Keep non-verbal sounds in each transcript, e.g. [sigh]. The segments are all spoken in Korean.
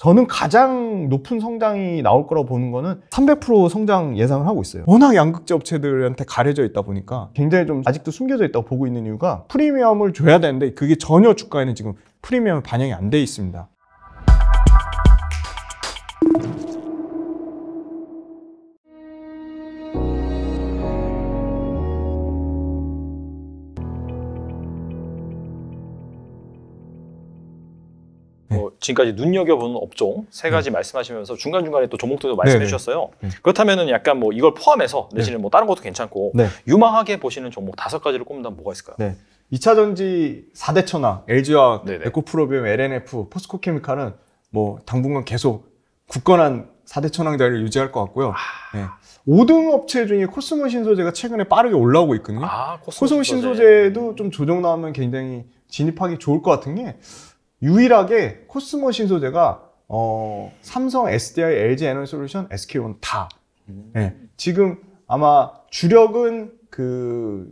저는 가장 높은 성장이 나올 거라고 보는 거는 300% 성장 예상을 하고 있어요. 워낙 양극재 업체들한테 가려져 있다 보니까 굉장히 좀 아직도 숨겨져 있다고 보고 있는 이유가 프리미엄을 줘야 되는데 그게 전혀 주가에는 지금 프리미엄이 반영이 안 돼 있습니다. 지금까지 눈여겨보는 업종 세 가지 음. 말씀하시면서 중간중간에 또 종목들도 말씀해 주셨어요. 네, 네. 음. 그렇다면 약간 뭐 이걸 포함해서 내지는 네. 뭐 다른 것도 괜찮고 네. 유망하게 보시는 종목 다섯 가지를 꼽는다면 뭐가 있을까요? 네. 2차 전지 4대 천왕, LG화학, 에코프로비움, LNF, 포스코케미칼은 뭐 당분간 계속 굳건한 4대 천왕 자리를 유지할 것 같고요. 아... 네. 5등 업체 중에 코스모 신소재가 최근에 빠르게 올라오고 있거든요. 아, 코스모, 코스모 신소재. 신소재도 좀 조정 나오면 굉장히 진입하기 좋을 것 같은 게 유일하게 코스모 신소재가 어, 삼성, SDI, LG 에너지 솔루션, SK온 다. 음. 네. 지금 아마 주력은 그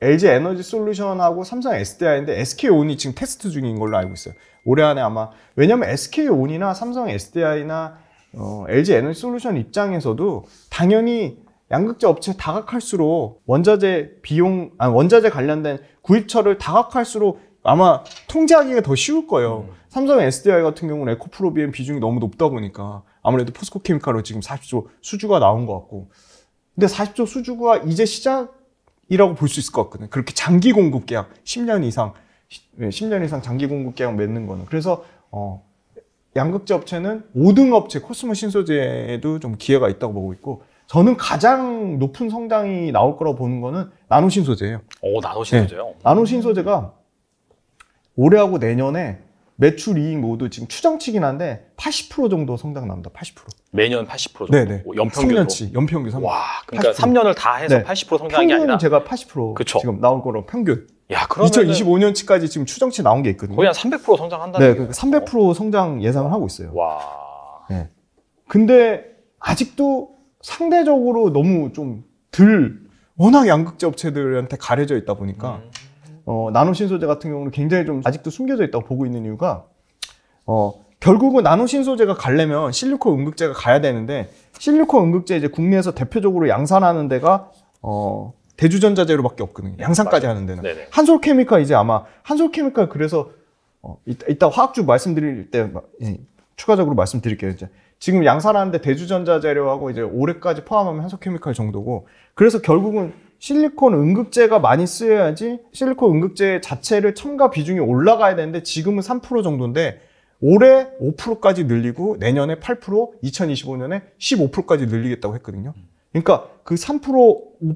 LG 에너지 솔루션하고 삼성 SDI인데 SK온이 지금 테스트 중인 걸로 알고 있어요. 올해 안에 아마 왜냐면 SK온이나 삼성 SDI나 어, LG 에너지 솔루션 입장에서도 당연히 양극재 업체 다각할수록 원자재 비용, 아니 원자재 관련된 구입처를 다각할수록 아마 통제하기가 더 쉬울 거예요. 음. 삼성 SDI 같은 경우는 에코프로비엠 비중이 너무 높다 보니까 아무래도 포스코케미칼로 지금 40조 수주가 나온 것 같고 근데 40조 수주가 이제 시작이라고 볼 수 있을 것 같거든요. 그렇게 장기 공급 계약 10년 이상 10년 이상 장기 공급 계약 맺는 거는 그래서 어 양극재 업체는 5등 업체 코스모 신소재에도 좀 기회가 있다고 보고 있고 저는 가장 높은 성장이 나올 거라고 보는 거는 나노 신소재예요. 오 나노 신소재요? 네. 나노 신소재가 올해하고 내년에 매출 이익 모두 지금 추정치긴 한데 80% 정도 성장 납니다. 80%. 매년 80% 정도. 네네. 연평균으로. 3년치 연평균 3년. 와, 그러니까 80%. 3년을 다 해서 네. 80% 성장이 평균은 아니라. 제가 80% 그쵸. 지금 나온 거로 평균. 야, 그러면 2025년치까지 지금 추정치 나온 게 있거든요. 거의 한 300% 성장한다는 네, 그러니까 300% 성장 예상을 하고 있어요. 와. 네. 근데 아직도 상대적으로 너무 좀 덜 워낙 양극재 업체들한테 가려져 있다 보니까 음. 어, 나노 신소재 같은 경우는 굉장히 좀 아직도 숨겨져 있다고 보고 있는 이유가 어, 결국은 나노 신소재가 가려면 실리콘 음극재가 가야 되는데 실리콘 음극재 이제 국내에서 대표적으로 양산하는 데가 어, 대주전자재로밖에 없거든요. 양산까지 하는 데는 한솔케미칼 이제 아마 한솔케미칼 그래서 어, 이따, 이따 화학주 말씀드릴 때 예, 추가적으로 말씀드릴게요. 이제 지금 양산하는데 대주전자재료하고 이제 올해까지 포함하면 한솔케미칼 정도고 그래서 결국은 실리콘 응급제가 많이 쓰여야지 실리콘 응급제 자체를 첨가 비중이 올라가야 되는데 지금은 3% 정도인데 올해 5%까지 늘리고 내년에 8%, 2025년에 15%까지 늘리겠다고 했거든요. 그러니까 그 3%,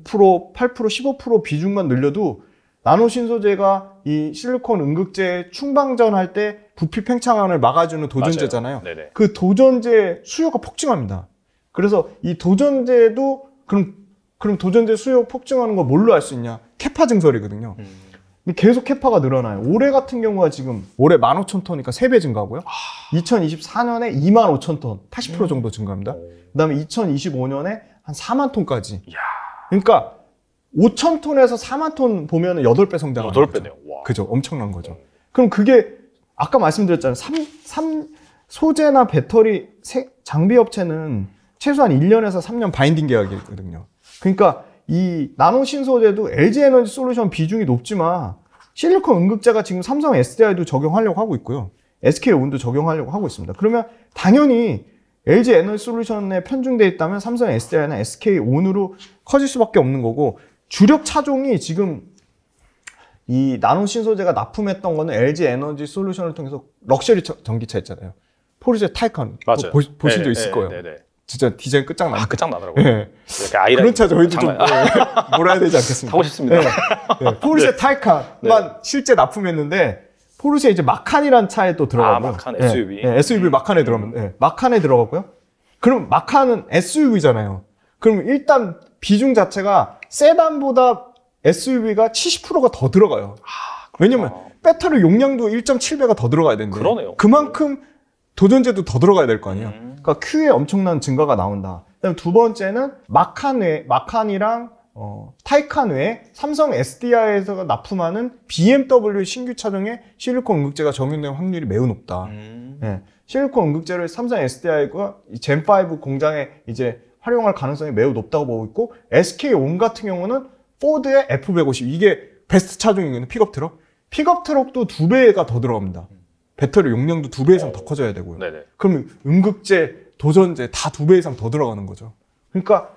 5%, 8%, 15% 비중만 늘려도 나노 신소재가 이 실리콘 응급제 충방전할 때 부피 팽창안을 막아주는 도전제잖아요. 그 도전제 수요가 폭증합니다. 그래서 이 도전제도 그럼 그럼 도전제 수요 폭증하는 거 뭘로 알 수 있냐? 캐파 증설이거든요. 음. 근데 계속 캐파가 늘어나요. 올해 같은 경우가 지금 올해 1 5천0 0톤이니까 3배 증가고요. 하 아. 2024년에 2 5천0 0톤80% 정도 증가합니다. 그다음에 2025년에 한 4만 톤까지. 야 그러니까 5천 톤에서 4만 톤 보면 8배 성장하는 8배네요. 거죠. 그죠. 엄청난 거죠. 그럼 그게 아까 말씀드렸잖아요. 3, 3 소재나 배터리 세, 장비 업체는 최소한 1년에서 3년 바인딩 계약이거든요. 그러니까 이 나노 신소재도 LG 에너지 솔루션 비중이 높지만 실리콘 응급제가 지금 삼성 SDI도 적용하려고 하고 있고요. SK 온도 적용하려고 하고 있습니다. 그러면 당연히 LG 에너지 솔루션에 편중돼 있다면 삼성 SDI나 SK 온으로 커질 수밖에 없는 거고 주력 차종이 지금 이 나노 신소재가 납품했던 거는 LG 에너지 솔루션을 통해서 럭셔리 전기차 있잖아요. 포르쉐 타이칸 맞아요. 보, 보신 네, 적 있을 네, 거예요. 네네. 네. 진짜 디자인 끝장나. 아, 끝장나더라고요. 네. 그런 차 저희도 장좀 네, 몰아야 되지 않겠습니까? 하고 싶습니다. 예. 예. 네. 네. 포르쉐 타이칸만 실제 납품했는데 포르쉐 이제 마칸이란 차에 또 들어가고요. 아, 마칸 SUV. 네, 예. SUV 음. 마칸에 들어가면 네, 마칸에 들어갔고요. 그럼 마칸은 SUV잖아요. 그럼 일단 비중 자체가 세단보다 SUV가 70%가 더 들어가요. 아, 왜냐면 배터리 용량도 1.7배가 더 들어가야 되는데 그러네요. 그만큼 도전제도 더 들어가야 될 거 아니에요. 음. 그러니까 큐에 엄청난 증가가 나온다. 그다음 두 번째는 마칸 외 마칸이랑 어, 타이칸 외에 삼성 SDI에서 납품하는 BMW 신규 차종에 실리콘 응극제가 적용될 확률이 매우 높다. 음. 예, 실리콘 응극제를 삼성 SDI가 젠5 공장에 이제 활용할 가능성이 매우 높다고 보고 있고 SK온 같은 경우는 포드의 F150 이게 베스트 차종이거든요. 픽업 트럭. 픽업 트럭도 두 배가 더 들어갑니다. 음. 배터리 용량도 두 배 이상 더 커져야 되고요. 네네. 그럼 음극재, 도전재 다두 배 이상 더 들어가는 거죠. 그러니까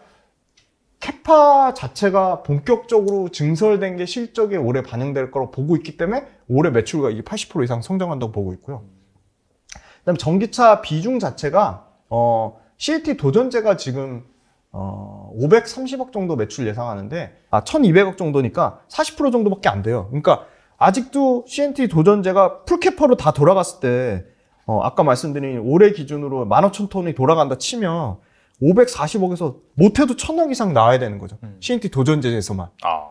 캐파 자체가 본격적으로 증설된 게 실적에 올해 반영될 거라고 보고 있기 때문에 올해 매출과 이게 80% 이상 성장한다고 보고 있고요. 그다음 전기차 비중 자체가 어 CT 도전재가 지금 어 530억 정도 매출 예상하는데 아 1,200억 정도니까 40% 정도밖에 안 돼요. 그러니까 아직도 CNT 도전제가 풀캐퍼로 다 돌아갔을 때 어, 아까 말씀드린 올해 기준으로 15,000톤이 돌아간다 치면 540억에서 못해도 1 0 0 0억 이상 나와야 되는 거죠. 음. CNT 도전제에서만. 아.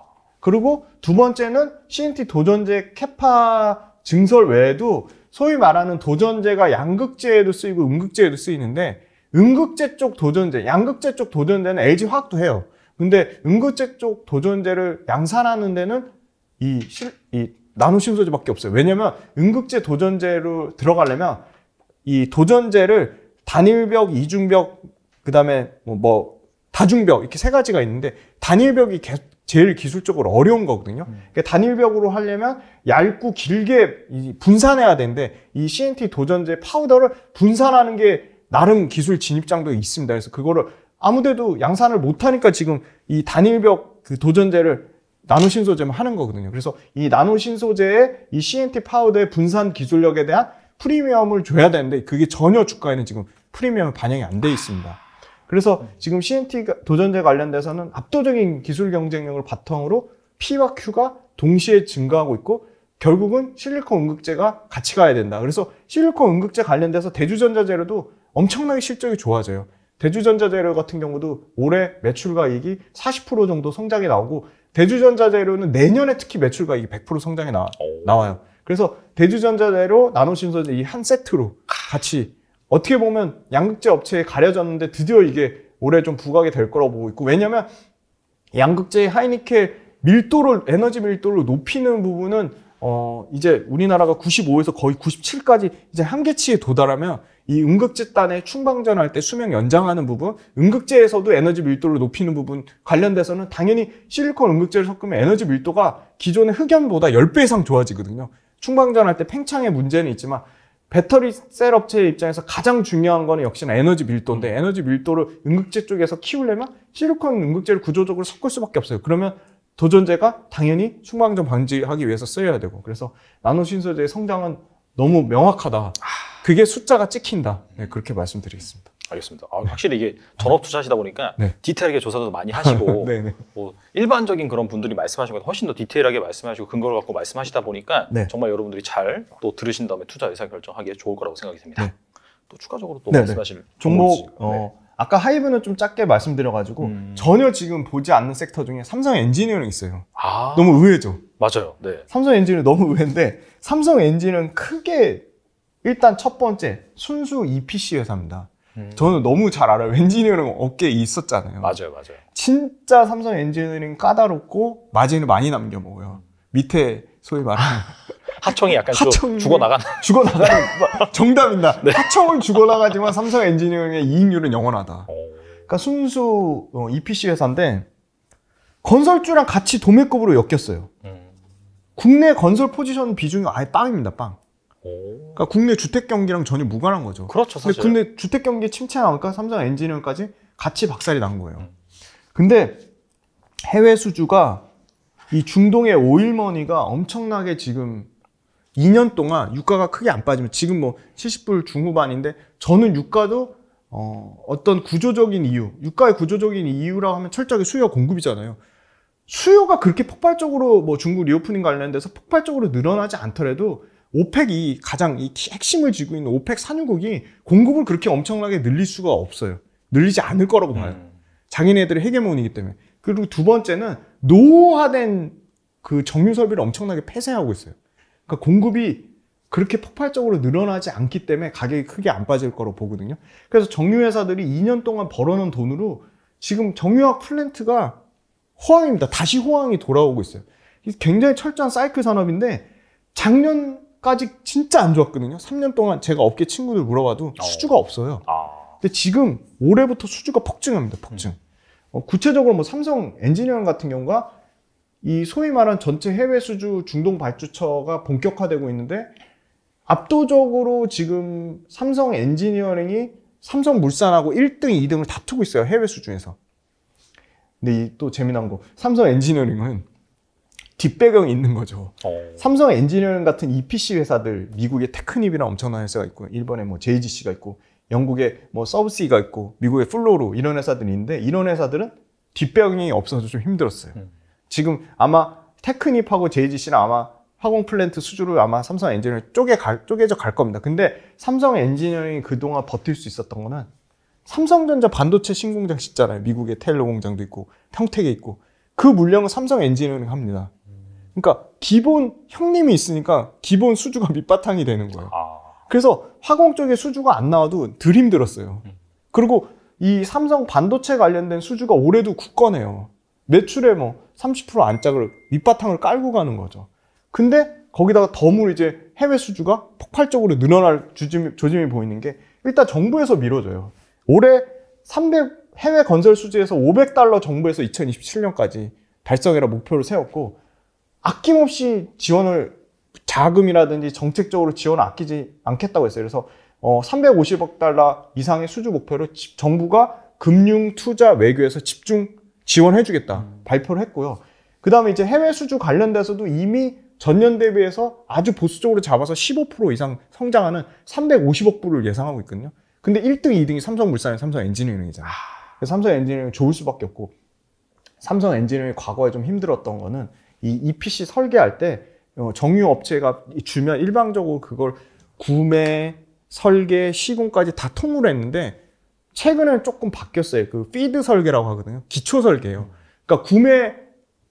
그리고 두 번째는 CNT 도전제 캐파 증설 외에도 소위 말하는 도전제가 양극재에도 쓰이고 음극재에도 쓰이는데 음극재 쪽 도전제, 양극재 쪽 도전제는 LG 화학도 해요. 근데 음극재 쪽 도전제를 양산하는 데는 이 실, 이 나노신소재밖에 없어요. 왜냐면 응급제 도전제로 들어가려면 이 도전제를 단일벽, 이중벽, 그 다음에 뭐, 뭐 다중벽 이렇게 세 가지가 있는데 단일벽이 개, 제일 기술적으로 어려운 거거든요. 음. 그러니까 단일벽으로 하려면 얇고 길게 분산해야 되는데 이 CNT 도전제 파우더를 분산하는 게 나름 기술 진입장도 있습니다. 그래서 그거를 아무데도 양산을 못하니까 지금 이 단일벽 그 도전제를 나노 신소재만 하는 거거든요. 그래서 이 나노 신소재의 이 CNT 파우더의 분산 기술력에 대한 프리미엄을 줘야 되는데 그게 전혀 주가에는 지금 프리미엄 반영이 안 돼 있습니다. 그래서 지금 CNT 도전제 관련돼서는 압도적인 기술 경쟁력을 바탕으로 P와 Q가 동시에 증가하고 있고 결국은 실리콘 응극제가 같이 가야 된다. 그래서 실리콘 응극제 관련돼서 대주전자 재료도 엄청나게 실적이 좋아져요. 대주전자 재료 같은 경우도 올해 매출과 이익이 40% 정도 성장이 나오고 대주전자재료는 내년에 특히 매출가액이 100% 성장이 나, 나와요. 그래서 대주전자재료, 나노신소재 이 한 세트로 같이 어떻게 보면 양극재 업체에 가려졌는데 드디어 이게 올해 좀 부각이 될 거라고 보고 있고 왜냐면 양극재의 하이니켈 밀도를 에너지 밀도를 높이는 부분은 어 이제 우리나라가 95에서 거의 97까지 이제 한계치에 도달하면 이응급집단의 충방전 할때 수명 연장하는 부분, 응급제에서도 에너지 밀도를 높이는 부분 관련돼서는 당연히 실리콘 응급제를 섞으면 에너지 밀도가 기존의 흑연보다 10배 이상 좋아지거든요. 충방전 할때 팽창의 문제는 있지만 배터리 셀 업체의 입장에서 가장 중요한 거는 역시나 에너지 밀도인데 음. 에너지 밀도를 응급제 쪽에서 키우려면 실리콘 응급제를 구조적으로 섞을 수밖에 없어요. 그러면 도전제가 당연히 충방전 방지하기 위해서 쓰여야 되고 그래서 나노 신소재의 성장은 너무 명확하다. 아, 그게 숫자가 찍힌다. 네, 그렇게 말씀드리겠습니다. 알겠습니다. 아, 확실히 이게 전업 투자하시다 보니까 네. 디테일하게 조사도 많이 하시고 [laughs] 네, 네. 뭐 일반적인 그런 분들이 말씀하신 것 훨씬 더 디테일하게 말씀하시고 근거를 갖고 말씀하시다 보니까 네. 정말 여러분들이 잘 또 들으신 다음에 투자 의사 결정하기에 좋을 거라고 생각이 듭니다. 네. 또 추가적으로 또 네, 말씀하실 종목 어, 아까 하이브는 좀 작게 말씀드려가지고 음... 전혀 지금 보지 않는 섹터 중에 삼성 엔지니어링 있어요. 아... 너무 의외죠. 맞아요. 삼성 엔지니어링 너무 의외인데 삼성 엔지는 크게 일단 첫 번째 순수 EPC 회사입니다. 음. 저는 너무 잘 알아요. 엔지니어링 업계에 있었잖아요. 맞아요, 맞아요. 진짜 삼성 엔지니어링 까다롭고 마진을 많이 남겨 먹어요. 밑에 소위 말하는 [laughs] 하청이 약간 하청 죽어 나가는 [laughs] 죽어 나가는 [laughs] 정답입니다. 네. 하청은 죽어 나가지만 삼성 엔지니어링의 이익률은 영원하다. 그러니까 순수 EPC 어, 회사인데 건설주랑 같이 도매급으로 엮였어요. 음. 국내 건설 포지션 비중이 아예 빵입니다, 빵. 그러니까 국내 주택 경기랑 전혀 무관한 거죠. 그렇죠, 사실. 근데, 국내 주택 경기 침체 나오니까 삼성 엔지니어까지 같이 박살이 난 거예요. 음. 근데 해외 수주가 이 중동의 오일머니가 엄청나게 지금 2년 동안 유가가 크게 안 빠지면 지금 뭐 70불 중후반인데 저는 유가도 어, 어떤 구조적인 이유, 유가의 구조적인 이유라고 하면 철저하게 수요 공급이잖아요. 수요가 그렇게 폭발적으로 뭐 중국 리오프닝 관련돼서 폭발적으로 늘어나지 않더라도 오펙이 가장 이 핵심을 쥐고 있는 오펙 산유국이 공급을 그렇게 엄청나게 늘릴 수가 없어요. 늘리지 않을 거라고 봐요. 음. 자기네들의 해계문이기 때문에. 그리고 두 번째는 노화된 그 정유 설비를 엄청나게 폐쇄하고 있어요. 그러니까 공급이 그렇게 폭발적으로 늘어나지 않기 때문에 가격이 크게 안 빠질 거로 보거든요. 그래서 정유회사들이 2년 동안 벌어놓은 돈으로 지금 정유화 플랜트가 호황입니다. 다시 호황이 돌아오고 있어요. 굉장히 철저한 사이클 산업인데 작년 까지 진짜 안 좋았거든요. 3년 동안 제가 업계 친구들 물어봐도 어. 수주가 없어요. 아. 근데 지금 올해부터 수주가 폭증합니다. 폭증. 음. 어, 구체적으로 뭐 삼성 엔지니어링 같은 경우가 이 소위 말한 전체 해외 수주 중동 발주처가 본격화되고 있는데 압도적으로 지금 삼성 엔지니어링이 삼성 물산하고 1등, 2등을 다투고 있어요. 해외 수주에서 근데 또 재미난 거. 삼성 엔지니어링은 뒷배경이 있는 거죠. 어. 삼성 엔지니어링 같은 EPC 회사들, 미국의 테크닙이나 엄청난 회사가 있고, 일본의 뭐 JGC가 있고, 영국의 뭐 서브시가 있고, 미국의 플로로 이런 회사들이 있는데, 이런 회사들은 뒷배경이 없어서 좀 힘들었어요. 음. 지금 아마 테크닙하고 JGC는 아마 화공 플랜트 수주를 아마 삼성 엔지니어링 쪼개 갈, 쪼개져 갈 겁니다. 근데 삼성 엔지니어링이 그동안 버틸 수 있었던 거는 삼성전자 반도체 신공장 짓잖아요. 미국의 테일러 공장도 있고 평택에 있고 그 물량은 삼성 엔지니어링 합니다. 그러니까 기본 형님이 있으니까 기본 수주가 밑바탕이 되는 거예요. 아. 그래서 화공 쪽에 수주가 안 나와도 드 힘들었어요. 음. 그리고 이 삼성 반도체 관련된 수주가 올해도 굳건해요. 매출에 뭐 30% 안짝을 밑바탕을 깔고 가는 거죠. 근데 거기다가 더물 이제 해외 수주가 폭발적으로 늘어날 조짐이, 조짐이 보이는 게 일단 정부에서 밀어줘요. 올해 300 해외 건설 수주에서 500달러 정부에서 2027년까지 달성해라 목표를 세웠고 아낌없이 지원을 자금이라든지 정책적으로 지원을 아끼지 않겠다고 했어요. 그래서 어, 350억 달러 이상의 수주 목표로 정부가 금융 투자 외교에서 집중 지원해 주겠다 음. 발표를 했고요. 그다음에 이제 해외 수주 관련돼서도 이미 전년 대비해서 아주 보수적으로 잡아서 15% 이상 성장하는 350억 불을 예상하고 있거든요. 근데 1등, 2등이 삼성물산이 삼성 엔지니어링이잖아요. 그 삼성 엔지니어링 좋을 수밖에 없고 삼성 엔지니어링 과거에 좀 힘들었던 거는 이 EPC 설계할 때 어, 정유 업체가 주면 일방적으로 그걸 구매, 설계, 시공까지 다 통으로 했는데 최근에 는 조금 바뀌었어요. 그 피드 설계라고 하거든요. 기초 설계예요. 그러니까 구매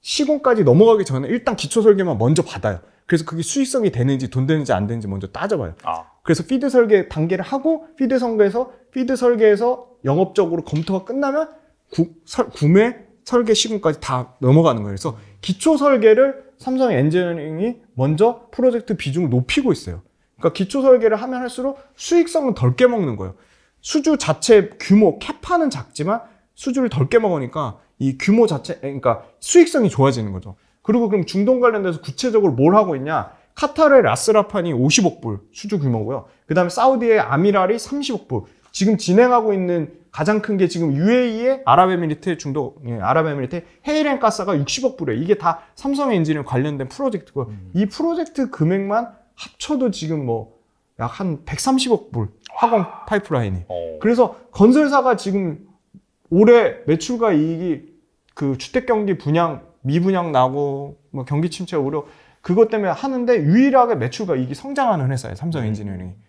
시공까지 넘어가기 전에 일단 기초 설계만 먼저 받아요. 그래서 그게 수익성이 되는지 돈 되는지 안 되는지 먼저 따져봐요. 아. 그래서 피드 설계 단계를 하고 피드 설계에서 피드 설계에서 영업적으로 검토가 끝나면 구, 설, 구매 설계 시공까지다 넘어가는 거예요. 그래서 기초 설계를 삼성 엔지니어링이 먼저 프로젝트 비중을 높이고 있어요. 그러니까 기초 설계를 하면 할수록 수익성은 덜 깨먹는 거예요. 수주 자체 규모 캐파는 작지만 수주를 덜 깨먹으니까 이 규모 자체 그러니까 수익성이 좋아지는 거죠. 그리고 그럼 중동 관련돼서 구체적으로 뭘 하고 있냐? 카타르의 라스라판이 50억 불 수주 규모고요. 그다음에 사우디의 아미랄이 30억 불. 지금 진행하고 있는 가장 큰 게 지금 UAE의 아랍에미리트 중독, 예, 아랍에미리트 헤이렌 가스가 60억 불에 이게 다삼성 엔진에 관련된 프로젝트고 음. 그 이 프로젝트 금액만 합쳐도 지금 뭐 약 한 130억 불 화공 파이프라인이. 어. 그래서 건설사가 지금 올해 매출과 이익이 그 주택 경기 분양 미분양 나고 뭐 경기 침체 우려 그것 때문에 하는데 유일하게 매출과 이익이 성장하는 회사예요 삼성 네. 엔지니어링이. 음.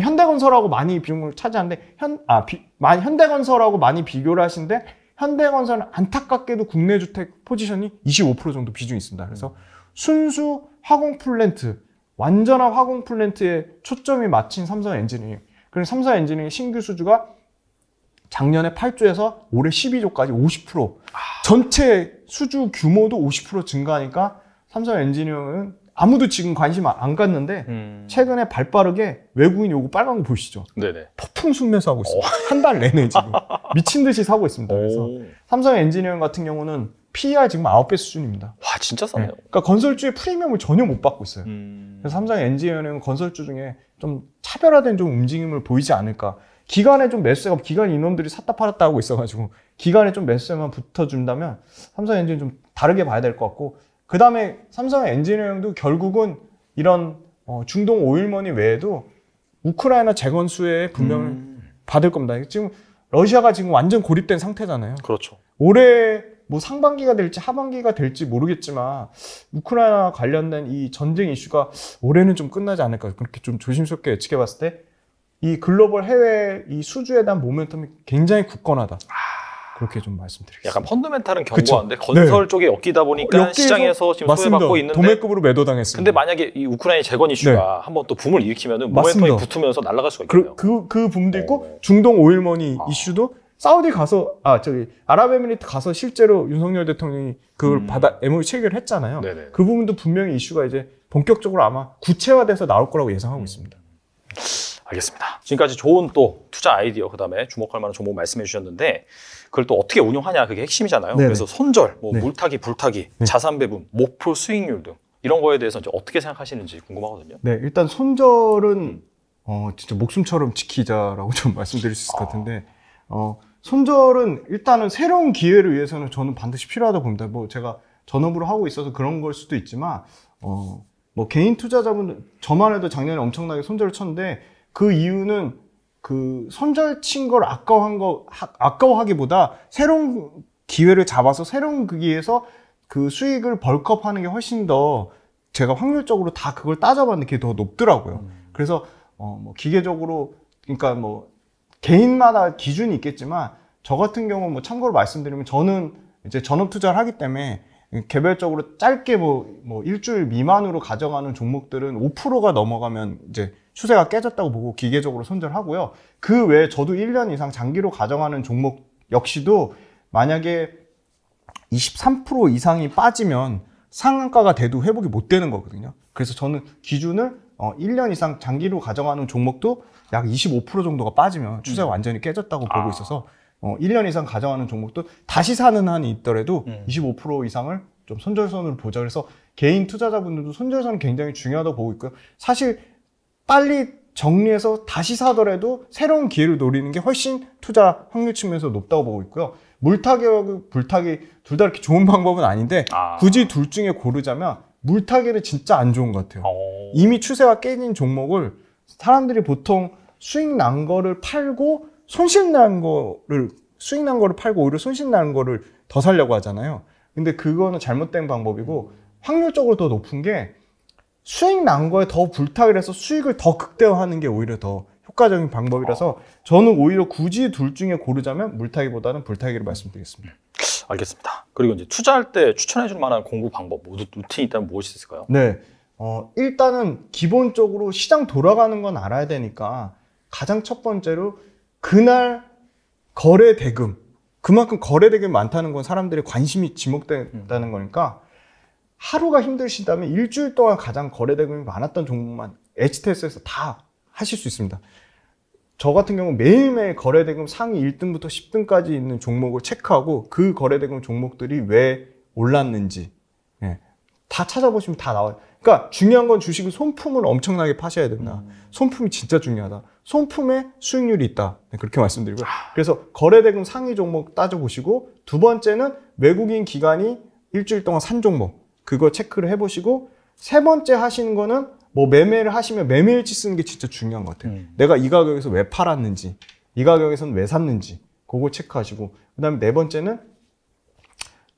현대건설하고 많이 비중을 차지하는데 현, 아, 비, 많 현대건설하고 많이 비교를 하시는데 현대건설은 안타깝게도 국내 주택 포지션이 25% 정도 비중이 있습니다. 그래서 순수 화공 플랜트, 완전한 화공 플랜트에 초점이 맞힌 삼성 엔지니어링. 그래서 삼성 엔지니어링 신규 수주가 작년에 8조에서 올해 12조까지 50% 전체 수주 규모도 50% 증가하니까 삼성 엔지니어링은 아무도 지금 관심 안 갖는데 음. 최근에 발빠르게 외국인 요거 빨간 거 보시죠. 네네. 폭풍 순매수하고 있습니다. 어. 한달 내내 지금 [laughs] 미친 듯이 사고 있습니다. 그래서 삼성 엔지니어링 같은 경우는 PER 지금 9배 수준입니다. 와 진짜 싸네요. 네. 그러니까 건설주의 프리미엄을 전혀 못 받고 있어요. 음. 그래서 삼성 엔지니어링 건설주 중에 좀 차별화된 좀 움직임을 보이지 않을까. 기간에 좀 매수세가 기간 인원들이 샀다 팔았다 하고 있어가지고 기간에 좀 매수세만 붙어준다면 삼성 엔진 좀 다르게 봐야 될 것 같고 그 다음에 삼성 엔지니어링도 결국은 이런 어, 중동 오일머니 외에도 우크라이나 재건수에 분명 음. 받을 겁니다. 지금 러시아가 지금 완전 고립된 상태잖아요. 그렇죠. 올해 뭐 상반기가 될지 하반기가 될지 모르겠지만 우크라이나 관련된 이 전쟁 이슈가 올해는 좀 끝나지 않을까 그렇게 좀 조심스럽게 예측해 봤을 때 이 글로벌 해외 이 수주에 대한 모멘텀이 굉장히 굳건하다. 아. 그렇게 좀 말씀드리겠습니다. 약간 펀드멘탈은 견고한데 그쵸? 건설 네. 쪽에 엮이다 보니까 시장에서 지금 소외받고 있는데 도매급으로 매도당했습니다. 근데 만약에 이 우크라이나 재건 이슈가 네. 한번 또 붐을 일으키면 모멘텀이 붙으면서 날아갈 수가 그, 있거든요. 그그 그, 붐도 있고 네. 중동 오일머니 아. 이슈도 사우디 가서 아 저기 아랍에미리트 가서 실제로 윤석열 대통령이 그걸 음. 받아 MOU 체결했잖아요. 네네. 그 부분도 분명히 이슈가 이제 본격적으로 아마 구체화돼서 나올 거라고 예상하고 음. 있습니다. 알겠습니다. 지금까지 좋은 또 투자 아이디어 그다음에 주목할 만한 종목 말씀해 주셨는데 그걸 또 어떻게 운용하냐 그게 핵심이잖아요. 네네. 그래서 손절, 뭐 네. 물타기, 불타기, 네. 자산 배분, 목표 수익률 등 이런 거에 대해서 이제 어떻게 생각하시는지 궁금하거든요. 네, 일단 손절은 어, 진짜 목숨처럼 지키자라고 좀 [laughs] 말씀드릴 수 있을 것 아. 같은데 어, 손절은 일단은 새로운 기회를 위해서는 저는 반드시 필요하다 고 봅니다. 뭐 제가 전업으로 하고 있어서 그런 걸 수도 있지만 어, 뭐 개인 투자자분 저만 해도 작년에 엄청나게 손절을 쳤는데 그 이유는 그 손절친 걸 아까워한 거 아까워하기보다 새로운 기회를 잡아서 새로운 기에서 그 수익을 벌컥 하는 게 훨씬 더 제가 확률적으로 다 그걸 따져봤는데 그게 더 높더라고요. 음. 그래서 어 뭐 기계적으로 그러니까 뭐 개인마다 기준이 있겠지만 저 같은 경우 뭐 참고로 말씀드리면 저는 이제 전업 투자를 하기 때문에 개별적으로 짧게 뭐, 뭐 일주일 미만으로 가져가는 종목들은 5%가 넘어가면 이제 추세가 깨졌다고 보고 기계적으로 손절하고요. 그 외에 저도 1년 이상 장기로 가정하는 종목 역시도 만약에 23% 이상이 빠지면 상한가가 돼도 회복이 못 되는 거거든요. 그래서 저는 기준을 어, 1년 이상 장기로 가정하는 종목도 약 25% 정도가 빠지면 추세가 음. 완전히 깨졌다고 아. 보고 있어서 어, 1년 이상 가정하는 종목도 다시 사는 한이 있더라도 음. 25% 이상을 좀 손절선으로 보자 그래서 개인 투자자분들도 손절선 굉장히 중요하다고 보고 있고요. 사실 빨리 정리해서 다시 사더라도 새로운 기회를 노리는 게 훨씬 투자 확률 측면에서 높다고 보고 있고요. 물타기하고 불타기 둘 다 이렇게 좋은 [laughs] 방법은 아닌데 아. 굳이 둘 중에 고르자면 물타기를 진짜 안 좋은 것 같아요. 오. 어. 이미 추세가 깨진 종목을 사람들이 보통 수익 난 거를 팔고 손실 난 거를 수익 난 거를 팔고 오히려 손실 난 거를 더 살려고 하잖아요. 근데 그거는 잘못된 방법이고 확률적으로 더 높은 게 수익 난 거에 더 불타기를 해서 수익을 더 극대화하는 게 오히려 더 효과적인 방법이라서 어. 저는 오히려 굳이 둘 중에 고르자면 물타기보다는 불타기를 말씀드리겠습니다. 알겠습니다. 그리고 이제 투자할 때 추천해 줄 만한 공부 방법, 모두 루틴이 있다면 무엇이 있을까요? 네. 어, 일단은 기본적으로 시장 돌아가는 건 알아야 되니까 가장 첫 번째로 그날 거래 대금, 그만큼 거래 대금이 많다는 건사람들이 관심이 지목된다는 음. 거니까 하루가 힘드시다면 일주일 동안 가장 거래대금이 많았던 종목만 HTS에서 다 하실 수 있습니다. 저 같은 경우 매일매일 거래대금 상위 1등부터 10등까지 있는 종목을 체크하고 그 거래대금 종목들이 왜 올랐는지 예. 다 찾아보시면 다 나와요. 그러니까 중요한 건 주식은 손품을 엄청나게 파셔야 된다. 음. 손품이 진짜 중요하다. 손품에 수익률이 있다. 네, 그렇게 말씀드리고요. 그래서 거래대금 상위 종목 따져보시고 두 번째는 외국인 기관이 일주일 동안 산 종목 그거 체크를 해보시고 세 번째 하시는 거는 뭐 매매를 하시면 매매일치 쓰는 게 진짜 중요한 것 같아요. 음. 내가 이 가격에서 왜 팔았는지, 이 가격에서는 왜 샀는지 그거 체크하시고 그다음에 네 번째는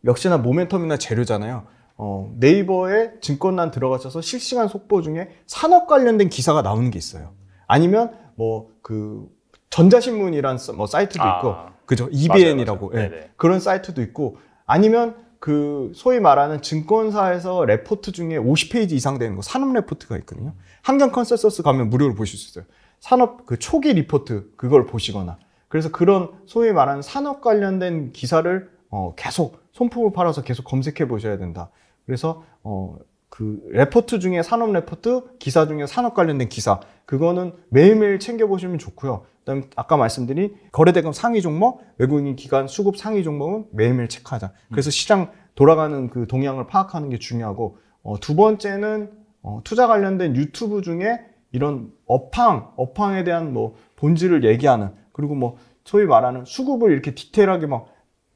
역시나 모멘텀이나 재료잖아요. 어, 네이버에 증권란 들어가셔서 실시간 속보 중에 산업 관련된 기사가 나오는 게 있어요. 아니면 뭐 그 전자신문이란 뭐 사이트도 아. 있고 그죠 EBN이라고 맞아요, 맞아요. E 예, 그런 사이트도 있고 아니면 그 소위 말하는 증권사에서 레포트 중에 50페이지 이상 되는 거 산업 레포트가 있거든요. 한경 컨설서스 가면 무료로 보실 수 있어요. 산업 그 초기 리포트 그걸 보시거나 그래서 그런 소위 말하는 산업 관련된 기사를 어 계속 손품을 팔아서 계속 검색해 보셔야 된다. 그래서 어그 레포트 중에 산업 레포트, 기사 중에 산업 관련된 기사 그거는 매일매일 챙겨 보시면 좋고요. 그다음 아까 말씀드린 거래대금 상위 종목, 외국인 기관 수급 상위 종목은 매일매일 체크하자. 그래서 음. 시장 돌아가는 그 동향을 파악하는 게 중요하고 어, 두 번째는 어, 투자 관련된 유튜브 중에 이런 업황, 업황에 대한 뭐 본질을 얘기하는 그리고 뭐 소위 말하는 수급을 이렇게 디테일하게 막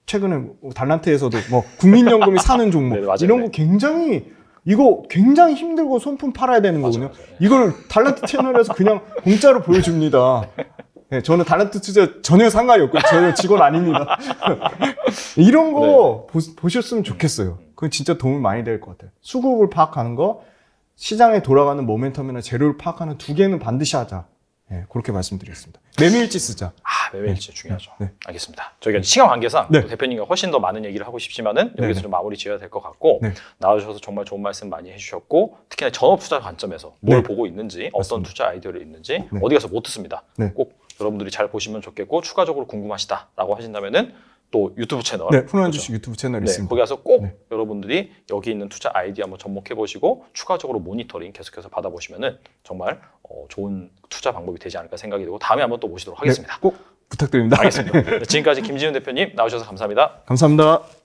최근에 뭐 달란트에서도 뭐 국민연금이 [laughs] 사는 종목 네, 이런 거 굉장히 이거 굉장히 힘들고 손품 팔아야 되는 거군요 맞아, 맞아. 이걸 달란트 채널에서 그냥 공짜로 보여줍니다. [laughs] 네, 저는 다른 투자 전혀 상관이 없고 전혀 직원 아닙니다. [laughs] 이런 거 네. 보, 셨으면 좋겠어요. 그건 진짜 도움이 많이 될 것 같아요. 수급을 파악하는 거, 시장에 돌아가는 모멘텀이나 재료를 파악하는 두 개는 반드시 하자. 네, 그렇게 말씀드리겠습니다. 매매일지 쓰자. 아, 매매일지 네. 중요하죠. 네. 알겠습니다. 저희가 시간 관계상 네. 대표님과 훨씬 더 많은 얘기를 하고 싶지만은 여기서 좀 마무리 지어야 될 것 같고 나와주셔서 정말 좋은 말씀 많이 해주셨고 특히나 전업 투자 관점에서 뭘 보고 있는지 어떤 맞습니다. 투자 아이디어를 있는지 어디 가서 못 뭐 듣습니다. 꼭 여러분들이 잘 보시면 좋겠고 추가적으로 궁금하시다라고 하신다면은 또 유튜브 채널. 네, 푸른 주식 유튜브 채널 네, 있습니다. 거기 가서 꼭 네. 여러분들이 여기 있는 투자 아이디 한번 접목해 보시고 추가적으로 모니터링 계속해서 받아 보시면은 정말 어, 좋은 투자 방법이 되지 않을까 생각이 되고 다음에 한번 또 모시도록 네, 하겠습니다. 네, 꼭 부탁드립니다. 알겠습니다. [laughs] 네, 지금까지 김지윤 대표님 나오셔서 감사합니다. 감사합니다.